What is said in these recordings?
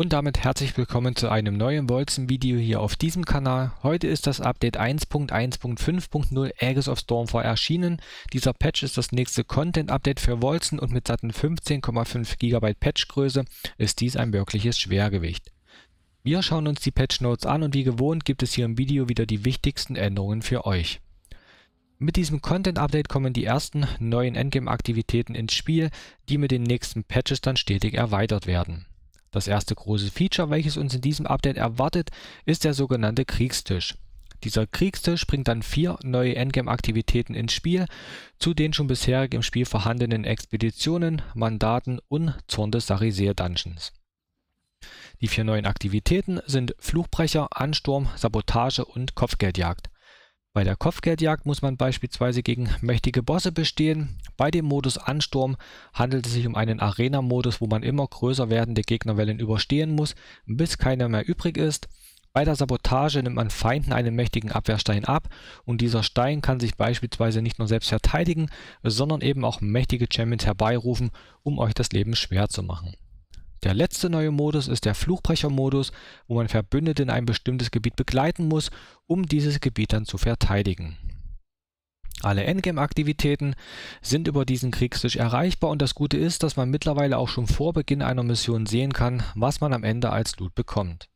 Und damit herzlich willkommen zu einem neuen Wolzen-Video hier auf diesem Kanal. Heute ist das Update 1.1.5.0 Aegis of Stormfire erschienen. Dieser Patch ist das nächste Content-Update für Wolzen und mit satten 15,5 GB Patchgröße ist dies ein wirkliches Schwergewicht. Wir schauen uns die Patch Notes an und wie gewohnt gibt es hier im Video wieder die wichtigsten Änderungen für euch. Mit diesem Content-Update kommen die ersten neuen Endgame-Aktivitäten ins Spiel, die mit den nächsten Patches dann stetig erweitert werden. Das erste große Feature, welches uns in diesem Update erwartet, ist der sogenannte Kriegstisch. Dieser Kriegstisch bringt dann vier neue Endgame-Aktivitäten ins Spiel, zu den schon bisherig im Spiel vorhandenen Expeditionen, Mandaten und Zorn des Sarisir Dungeons. Die vier neuen Aktivitäten sind Fluchbrecher, Ansturm, Sabotage und Kopfgeldjagd. Bei der Kopfgeldjagd muss man beispielsweise gegen mächtige Bosse bestehen. Bei dem Modus Ansturm handelt es sich um einen Arena-Modus, wo man immer größer werdende Gegnerwellen überstehen muss, bis keiner mehr übrig ist. Bei der Sabotage nimmt man Feinden einen mächtigen Abwehrstein ab und dieser Stein kann sich beispielsweise nicht nur selbst verteidigen, sondern eben auch mächtige Champions herbeirufen, um euch das Leben schwer zu machen. Der letzte neue Modus ist der Fluchbrecher-Modus, wo man Verbündete in ein bestimmtes Gebiet begleiten muss, um dieses Gebiet dann zu verteidigen. Alle Endgame-Aktivitäten sind über diesen Kriegstisch erreichbar und das Gute ist, dass man mittlerweile auch schon vor Beginn einer Mission sehen kann, was man am Ende als Loot bekommt.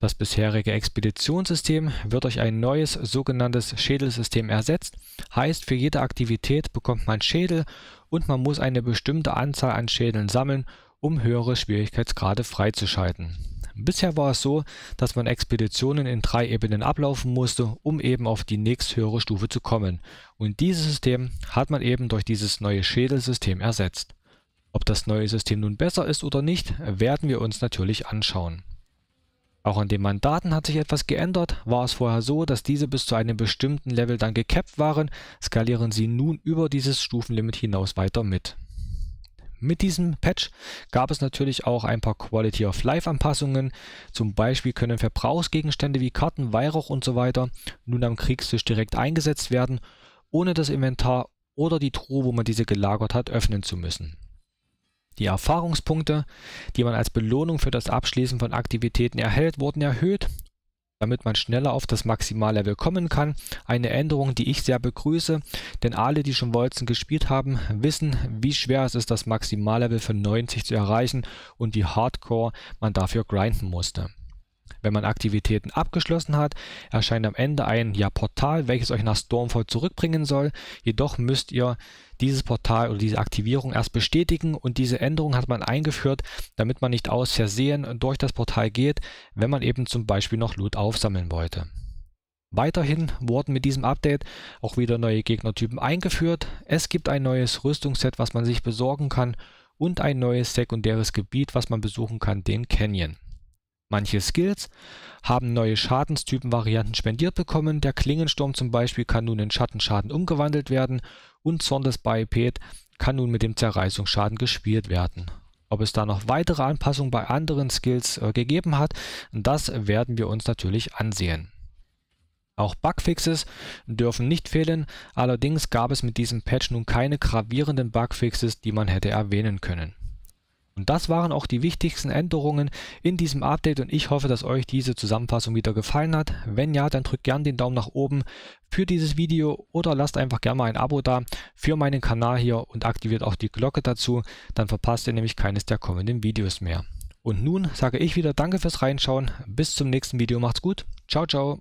Das bisherige Expeditionssystem wird durch ein neues sogenanntes Schädelsystem ersetzt, heißt für jede Aktivität bekommt man Schädel und man muss eine bestimmte Anzahl an Schädeln sammeln, um höhere Schwierigkeitsgrade freizuschalten. Bisher war es so, dass man Expeditionen in drei Ebenen ablaufen musste, um eben auf die nächsthöhere Stufe zu kommen, und dieses System hat man eben durch dieses neue Schädelsystem ersetzt. Ob das neue System nun besser ist oder nicht, werden wir uns natürlich anschauen. Auch an den Mandaten hat sich etwas geändert, war es vorher so, dass diese bis zu einem bestimmten Level dann gecapped waren, skalieren sie nun über dieses Stufenlimit hinaus weiter mit. Mit diesem Patch gab es natürlich auch ein paar Quality of Life Anpassungen. Zum Beispiel können Verbrauchsgegenstände wie Karten, Weihrauch und so weiter nun am Kriegstisch direkt eingesetzt werden, ohne das Inventar oder die Truhe, wo man diese gelagert hat, öffnen zu müssen. Die Erfahrungspunkte, die man als Belohnung für das Abschließen von Aktivitäten erhält, wurden erhöht damit man schneller auf das Maximallevel kommen kann. Eine Änderung, die ich sehr begrüße, denn alle, die schon Wolzen gespielt haben, wissen, wie schwer es ist, das Maximallevel für 90 zu erreichen und wie hardcore man dafür grinden musste. Wenn man Aktivitäten abgeschlossen hat, erscheint am Ende ein ja, Portal, welches euch nach Stormfall zurückbringen soll. Jedoch müsst ihr dieses Portal oder diese Aktivierung erst bestätigen und diese Änderung hat man eingeführt, damit man nicht aus Versehen durch das Portal geht, wenn man eben zum Beispiel noch Loot aufsammeln wollte. Weiterhin wurden mit diesem Update auch wieder neue Gegnertypen eingeführt. Es gibt ein neues Rüstungsset, was man sich besorgen kann und ein neues sekundäres Gebiet, was man besuchen kann, den Canyon. Manche Skills haben neue Schadenstypenvarianten spendiert bekommen, der Klingensturm zum Beispiel kann nun in Schattenschaden umgewandelt werden und Zorn des Biped kann nun mit dem Zerreißungsschaden gespielt werden. Ob es da noch weitere Anpassungen bei anderen Skills äh, gegeben hat, das werden wir uns natürlich ansehen. Auch Bugfixes dürfen nicht fehlen, allerdings gab es mit diesem Patch nun keine gravierenden Bugfixes, die man hätte erwähnen können. Und das waren auch die wichtigsten Änderungen in diesem Update und ich hoffe, dass euch diese Zusammenfassung wieder gefallen hat. Wenn ja, dann drückt gern den Daumen nach oben für dieses Video oder lasst einfach gerne mal ein Abo da für meinen Kanal hier und aktiviert auch die Glocke dazu, dann verpasst ihr nämlich keines der kommenden Videos mehr. Und nun sage ich wieder Danke fürs Reinschauen, bis zum nächsten Video, macht's gut, ciao ciao.